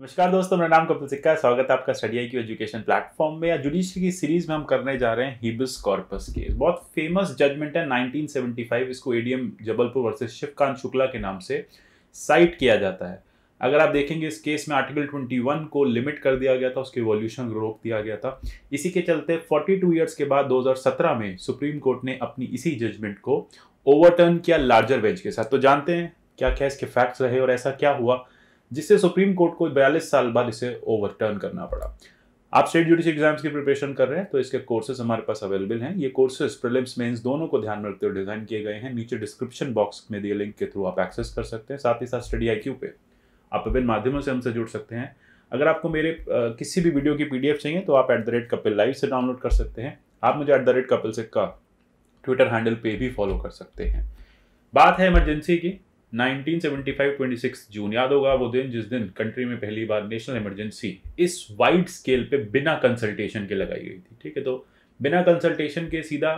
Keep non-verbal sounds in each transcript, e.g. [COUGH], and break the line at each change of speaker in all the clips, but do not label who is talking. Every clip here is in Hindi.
नमस्कार दोस्तों मेरा नाम कपिल सिक्का स्वागत है आपका स्टडी की एजुकेशन प्लेटफॉर्म में या जुडिशरी की सीरीज में हम करने जा रहे हैं हिबिस कॉर्पस केस बहुत फेमस जजमेंट है 1975 इसको एडीएम जबलपुर वर्सेस शिवकांत शुक्ला के नाम से साइट किया जाता है अगर आप देखेंगे इस केस में आर्टिकल 21 को लिमिट कर दिया गया था उसके वॉल्यूशन रोक दिया गया था इसी के चलते 42 ईयर्स के बाद 2017 में सुप्रीम कोर्ट ने अपनी इसी जजमेंट को ओवरटर्न किया लार्जर बेंच के साथ तो जानते हैं क्या क्या इसके फैक्ट्स रहे और ऐसा क्या हुआ जिससे सुप्रीम कोर्ट को बयालीस साल बाद इसे ओवरटर्न करना पड़ा आप स्टेट जुडिशियल एग्जाम्स की प्रिपरेशन कर रहे हैं तो इसके कोर्सेज हमारे पास अवेलेबल हैं ये कोर्सेज प्रिलिम्स मेंस दोनों को ध्यान में रखते हुए डिजाइन किए गए हैं नीचे डिस्क्रिप्शन बॉक्स में दिए लिंक के थ्रू आप एक्सेस कर सकते हैं साथ ही साथ स्टडी आई क्यू पे आप विभिन्न माध्यमों से हमसे जुड़ सकते हैं अगर आपको मेरे आ, किसी भी वीडियो की पीडीएफ चाहिए तो आप at the rate Kapil live से डाउनलोड कर सकते हैं आप मुझे at the rate Kapil Twitter handle पे भी फॉलो कर सकते हैं बात है इमरजेंसी की 1975 26 जून याद होगा वो दिन जिस दिन कंट्री में पहली बार नेशनल इमरजेंसी इस वाइड स्केल पे बिना कंसल्टेशन के लगाई गई थी ठीक है तो बिना कंसल्टेशन के सीधा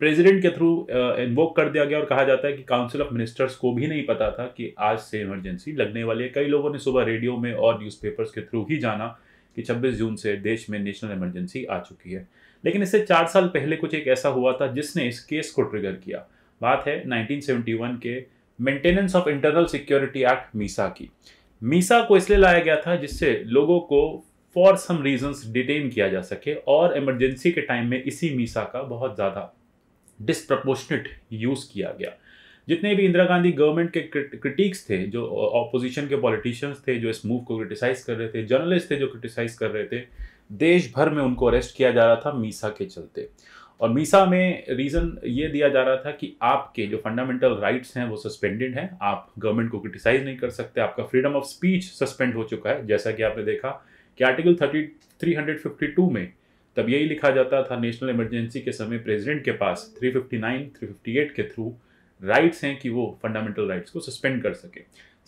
प्रेसिडेंट के थ्रू इन्वोक कर दिया गया और कहा जाता है कि काउंसिल ऑफ मिनिस्टर्स को भी नहीं पता था कि आज से इमरजेंसी लगने वाली है कई लोगों ने सुबह रेडियो में और न्यूज़पेपर्स के थ्रू ही जाना कि 26 जून से देश में नेशनल इमरजेंसी आ चुकी है लेकिन इससे चार साल पहले कुछ एक ऐसा हुआ था जिसने इस केस को ट्रिगर किया बात है 1971 के maintenance of internal security act MISA की मीसा को इसलिए लाया गया था जिससे लोगों को फॉर सम रीजंस डिटेन किया जा सके और इमरजेंसी के टाइम में इसी मीसा का बहुत ज़्यादा डिसप्रपोर्शनेट यूज़ किया गया जितने भी इंदिरा गांधी गवर्नमेंट के क्रिटिक्स थे जो ऑपोजिशन के पॉलिटिशियंस थे जो इस मूव को क्रिटिसाइज कर रहे थे जर्नलिस्ट थे जो क्रिटिसाइज कर रहे थे देश भर में उनको अरेस्ट किया जा रहा था मीसा के चलते और मीसा में रीज़न ये दिया जा रहा था कि आपके जो फंडामेंटल राइट्स हैं वो सस्पेंडेड हैं आप गवर्नमेंट को क्रिटिसाइज नहीं कर सकते आपका फ्रीडम ऑफ स्पीच सस्पेंड हो चुका है जैसा कि आपने देखा कि article thirty three hundred fifty two में तब यही लिखा जाता था नेशनल इमरजेंसी के समय प्रेसिडेंट के पास फिफ्टी एट के थ्रू राइट्स हैं कि वो फंडामेंटल राइट्स को सस्पेंड कर सके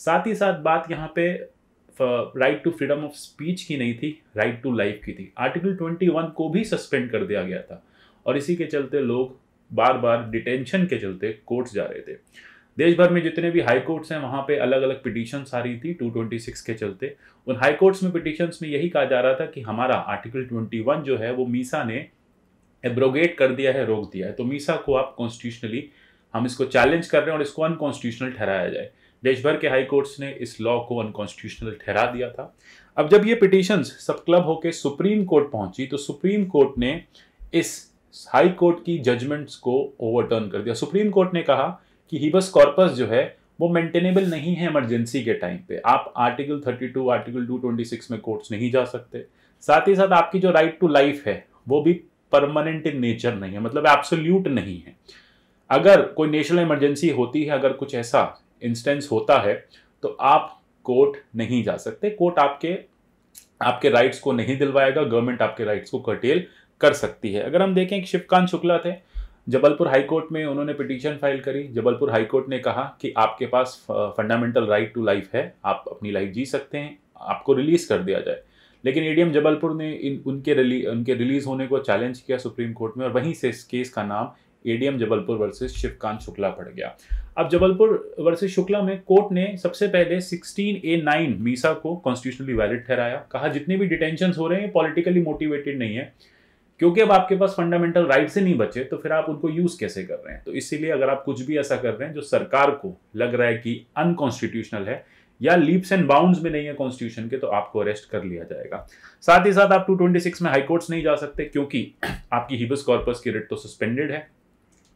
साथ ही साथ बात यहाँ पे right to freedom of speech की नहीं थी राइट टू लाइफ की थी आर्टिकल 21 को भी सस्पेंड कर दिया गया था और इसी के चलते लोग बार बार डिटेंशन के चलते कोर्ट्स जा रहे थे देश भर में जितने भी हाई कोर्ट्स हैं वहाँ पे अलग अलग पिटिशन्स आ रही थी 226 के चलते उन हाई कोर्ट्स में पिटिशन्स में यही कहा जा रहा था कि हमारा आर्टिकल 21 जो है वो मीसा ने एब्रोगेट कर दिया है रोक दिया है तो मीसा को आप कॉन्स्टिट्यूशनली हम इसको चैलेंज कर रहे हैं और इसको अनकॉन्स्टिट्यूशनल ठहराया जाए देश भर के हाई कोर्ट्स ने इस लॉ को अनकॉन्स्टिट्यूशनल ठहरा दिया था अब जब ये पिटिशंस सब क्लब होकर सुप्रीम कोर्ट पहुंची तो सुप्रीम कोर्ट ने इस हाई कोर्ट की जजमेंट्स को ओवरटर्न कर दिया सुप्रीम कोर्ट ने कहा कि हिबस कॉर्पस जो है वो मेंटेनेबल नहीं है इमरजेंसी के टाइम पे आप आर्टिकल 32 आर्टिकल 226 में कोर्ट्स नहीं जा सकते साथ ही साथ आपकी जो राइट टू लाइफ है वो भी परमानेंट इन नेचर नहीं है मतलब एब्सोल्यूट नहीं है अगर कोई नेशनल इमरजेंसी होती है अगर कुछ ऐसा इंस्टेंस होता है तो आप कोर्ट नहीं जा सकते कोर्ट आपके आपके राइट्स को नहीं दिलवाएगा गवर्नमेंट आपके राइट्स को कटेल कर सकती है अगर हम देखें कि शिवकांत शुक्ला थे जबलपुर हाईकोर्ट में उन्होंने पिटीशन फाइल करी जबलपुर हाईकोर्ट ने कहा कि आपके पास फंडामेंटल राइट टू लाइफ है आप अपनी लाइफ जी सकते हैं आपको रिलीज़ कर दिया जाए लेकिन एडीएम e जबलपुर ने इन उनके रिली उनके रिलीज़ होने को चैलेंज किया सुप्रीम कोर्ट में और वहीं से इस केस का नाम ADM e Jabalpur versus Shivkant Shukla पड़ गया अब जबलपुर वर्सेस शुक्ला में कोर्ट ने सबसे पहले सिक्सटीन ए नाइन मीसा को कॉन्स्टिट्यूशनली वैलिड ठहराया कहा जितने भी डिटेंशन हो रहे हैं पॉलिटिकली मोटिवेटेड नहीं है क्योंकि अब आपके पास फंडामेंटल राइट से नहीं बचे तो फिर आप उनको यूज कैसे कर रहे हैं तो इसीलिए अगर आप कुछ भी ऐसा कर रहे हैं जो सरकार को लग रहा है कि अनकॉन्स्टिट्यूशनल है या लीप्स एंड बाउंड्स में नहीं है कॉन्स्टिट्यूशन के तो आपको अरेस्ट कर लिया जाएगा साथ ही साथ आप 226 में हाईकोर्ट्स नहीं जा सकते क्योंकि [CLEARS THROAT] आपकी हिबस कॉर्पस की रिट तो सस्पेंडेड है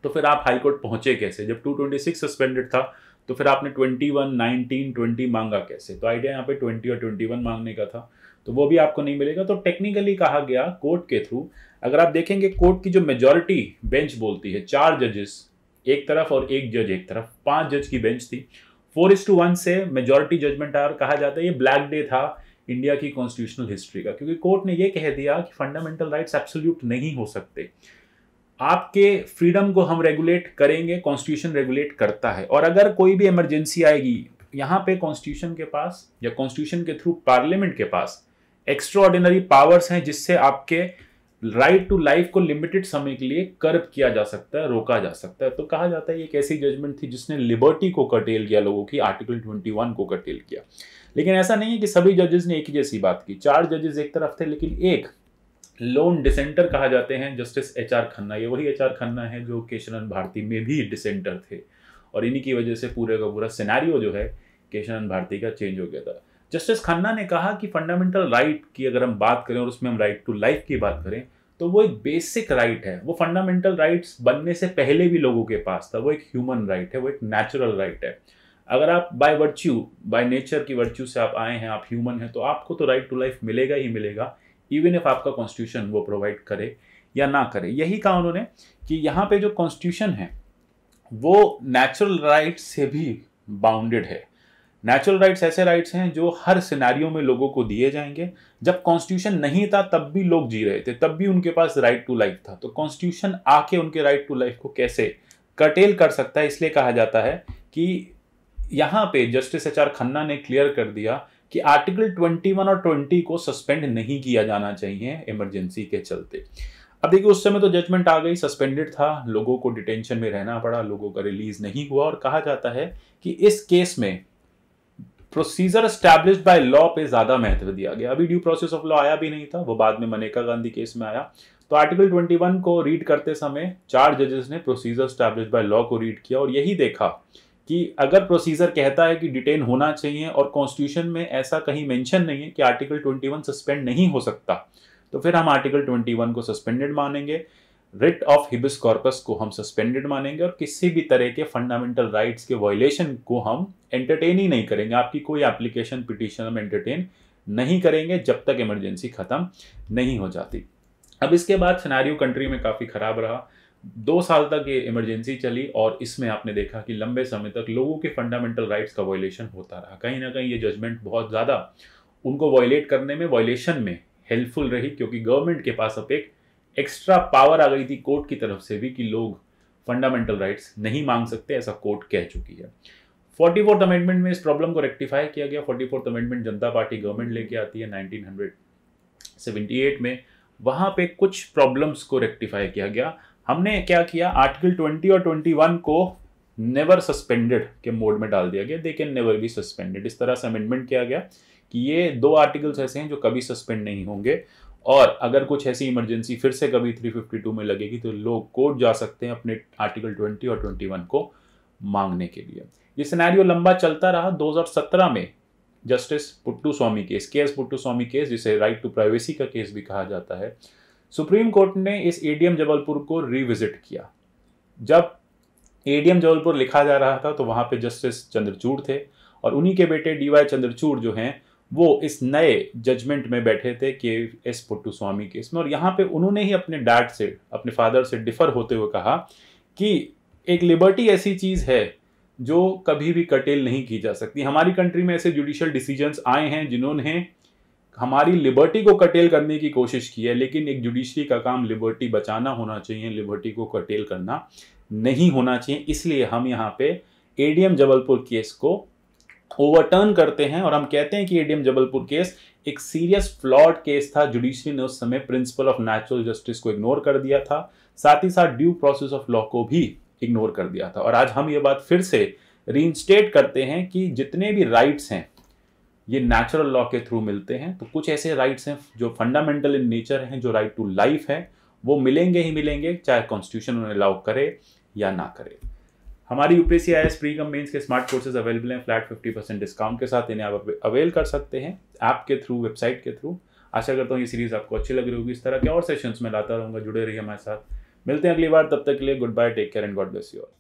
तो फिर आप हाईकोर्ट पहुंचे कैसे जब 226 सस्पेंडेड था तो फिर आपने 21, 19, 20 मांगा कैसे तो आइडिया यहाँ पे 20 और 21 मांगने का था तो वो भी आपको नहीं मिलेगा तो टेक्निकली कहा गया कोर्ट के थ्रू अगर आप देखेंगे कोर्ट की जो मेजोरिटी बेंच बोलती है चार जजेस एक तरफ और एक जज एक तरफ पांच जज की बेंच थी फोर इस टू वन से मेजोरिटी जजमेंट आर कहा जाता है ये ब्लैक डे था इंडिया की कॉन्स्टिट्यूशनल हिस्ट्री का क्योंकि कोर्ट ने यह कह दिया कि फंडामेंटल राइट्स एब्सोल्यूट नहीं हो सकते आपके फ्रीडम को हम रेगुलेट करेंगे कॉन्स्टिट्यूशन रेगुलेट करता है और अगर कोई भी इमरजेंसी आएगी यहाँ पे कॉन्स्टिट्यूशन के पास या कॉन्स्टिट्यूशन के थ्रू पार्लियामेंट के पास एक्स्ट्रॉर्डिनरी पावर्स हैं जिससे आपके राइट टू लाइफ को लिमिटेड समय के लिए कर्ब किया जा सकता है रोका जा सकता है तो कहा जाता है ये एक ऐसी जजमेंट थी जिसने लिबर्टी को कटेल किया लोगों की आर्टिकल 21 को कटेल किया लेकिन ऐसा नहीं है कि सभी जजेस ने एक ही जैसी बात की चार जजेस एक तरफ थे लेकिन एक लोन डिसेंटर कहा जाते हैं जस्टिस एच आर खन्ना ये वही एच आर खन्ना है जो केशनन भारती में भी डिसेंटर थे और इन्हीं की वजह से पूरे का पूरा सिनारियो जो है केशनन भारती का चेंज हो गया था जस्टिस खन्ना ने कहा कि फंडामेंटल राइट की अगर हम बात करें और उसमें हम राइट टू लाइफ की बात करें तो वो एक बेसिक राइट है वो फंडामेंटल राइट्स बनने से पहले भी लोगों के पास था वो एक ह्यूमन राइट है वो एक नेचुरल राइट है अगर आप बाय वर्च्यू बाय नेचर की वर्च्यू से आप आए हैं आप ह्यूमन हैं तो आपको तो राइट टू लाइफ मिलेगा ही मिलेगा इवन इफ आपका कॉन्स्टिट्यूशन वो प्रोवाइड करे या ना करे यही कहा उन्होंने कि यहाँ पे जो कॉन्स्टिट्यूशन है वो नेचुरल राइट से भी बाउंडेड है नेचुरल राइट्स ऐसे राइट्स हैं जो हर सिनारियो में लोगों को दिए जाएंगे जब कॉन्स्टिट्यूशन नहीं था तब भी लोग जी रहे थे तब भी उनके पास राइट टू लाइफ था तो कॉन्स्टिट्यूशन आके उनके राइट टू लाइफ को कैसे कटेल कर सकता है इसलिए कहा जाता है कि यहाँ पे जस्टिस एच आर खन्ना ने क्लियर कर दिया कि आर्टिकल 21 और 20 को सस्पेंड नहीं किया जाना चाहिए इमरजेंसी के चलते अब देखिए उस समय तो जजमेंट आ गई सस्पेंडेड था लोगों को डिटेंशन में रहना पड़ा लोगों का रिलीज नहीं हुआ और कहा जाता है कि इस केस में प्रोसीजर स्टैब्लिश बाय लॉ पे ज्यादा महत्व दिया गया अभी ड्यू प्रोसेस ऑफ लॉ आया भी नहीं था वो बाद में मनेका गांधी केस में आया तो आर्टिकल 21 को रीड करते समय चार जजेस ने प्रोसीजर स्टैब्लिश बाय लॉ को रीड किया और यही देखा कि अगर प्रोसीजर कहता है कि डिटेन होना चाहिए और कॉन्स्टिट्यूशन में ऐसा कहीं मेंशन नहीं है कि आर्टिकल 21 सस्पेंड नहीं हो सकता तो फिर हम आर्टिकल 21 को सस्पेंडेड मानेंगे रिट ऑफ हिबिस कॉर्पस को हम सस्पेंडेड मानेंगे और किसी भी तरह के फंडामेंटल राइट्स के वायलेशन को हम एंटरटेन ही नहीं करेंगे आपकी कोई एप्लीकेशन पिटिशन हम एंटरटेन नहीं करेंगे जब तक इमरजेंसी खत्म नहीं हो जाती अब इसके बाद सिनारियो कंट्री में काफ़ी ख़राब रहा दो साल तक ये इमरजेंसी चली और इसमें आपने देखा कि लंबे समय तक लोगों के फंडामेंटल राइट्स का वॉयलेशन होता रहा कहीं ना कहीं ये जजमेंट बहुत ज़्यादा उनको वॉयलेट करने में वॉयलेशन में हेल्पफुल रही क्योंकि गवर्नमेंट के पास अब एक एक्स्ट्रा पावर आ गई थी कोर्ट की तरफ से भी कि लोग फंडामेंटल राइट्स नहीं मांग सकते ऐसा कोर्ट कह चुकी है फोर्टी फोर्थ अमेंडमेंट में इस प्रॉब्लम को रेक्टिफाई किया गया forty fourth amendment Janata Party government लेके आती है 1978 में वहाँ पे कुछ प्रॉब्लम्स को रेक्टिफाई किया गया हमने क्या किया आर्टिकल 20 और 21 को नेवर सस्पेंडेड के मोड में डाल दिया गया they can never be suspended इस तरह से अमेंडमेंट किया गया कि ये दो आर्टिकल्स ऐसे हैं जो कभी सस्पेंड नहीं होंगे और अगर कुछ ऐसी इमरजेंसी फिर से कभी 352 में लगेगी तो लोग कोर्ट जा सकते हैं अपने आर्टिकल 20 और 21 को मांगने के लिए ये सिनेरियो लंबा चलता रहा 2017 में justice Puttaswamy case K S Puttaswamy case जिसे राइट टू प्राइवेसी का केस भी कहा जाता है सुप्रीम कोर्ट ने इस ए जबलपुर को रिविजिट किया जब ए जबलपुर लिखा जा रहा था तो वहाँ पे जस्टिस चंद्रचूड़ थे और उन्हीं के बेटे डी वाई चंद्रचूड़ जो हैं वो इस नए जजमेंट में बैठे थे के एस पुट्टू स्वामी केस में और यहाँ पे उन्होंने ही अपने डैड से अपने फादर से डिफर होते हुए कहा कि एक लिबर्टी ऐसी चीज़ है जो कभी भी कटेल नहीं की जा सकती हमारी कंट्री में ऐसे जुडिशल डिसीजंस आए हैं जिन्होंने हमारी लिबर्टी को कटेल करने की कोशिश की है लेकिन एक जुडिशरी का काम लिबर्टी बचाना होना चाहिए लिबर्टी को कटेल करना नहीं होना चाहिए इसलिए हम यहाँ पे एडीएम जबलपुर केस को ओवरटर्न करते हैं और हम कहते हैं कि एडीएम जबलपुर केस एक सीरियस फ्लॉड केस था जुडिशरी ने उस समय प्रिंसिपल ऑफ नेचुरल जस्टिस को इग्नोर कर दिया था साथ ही साथ ड्यू प्रोसेस ऑफ लॉ को भी इग्नोर कर दिया था और आज हम ये बात फिर से रीइंस्टेट करते हैं कि जितने भी राइट्स हैं ये नेचुरल लॉ के थ्रू मिलते हैं तो कुछ ऐसे राइट्स हैं जो फंडामेंटल इन नेचर हैं जो राइट टू लाइफ है वो मिलेंगे ही मिलेंगे चाहे कॉन्स्टिट्यूशन उन्हें अलाउ करे या ना करे हमारी UPSC I S pre cum mains के स्मार्ट कोर्सेज अवेलेबल हैं फ्लैट फिफ्टी परसेंट डिस्काउंट के साथ इन्हें आप अवेल कर सकते हैं ऐप के थ्रू वेबसाइट के थ्रू आशा करता हूँ ये सीरीज़ आपको अच्छी लग रही होगी इस तरह के और सेशंस में लाता रहूँगा जुड़े रहिए हमारे साथ मिलते हैं अगली बार तब तक के लिए goodbye take care and God bless you all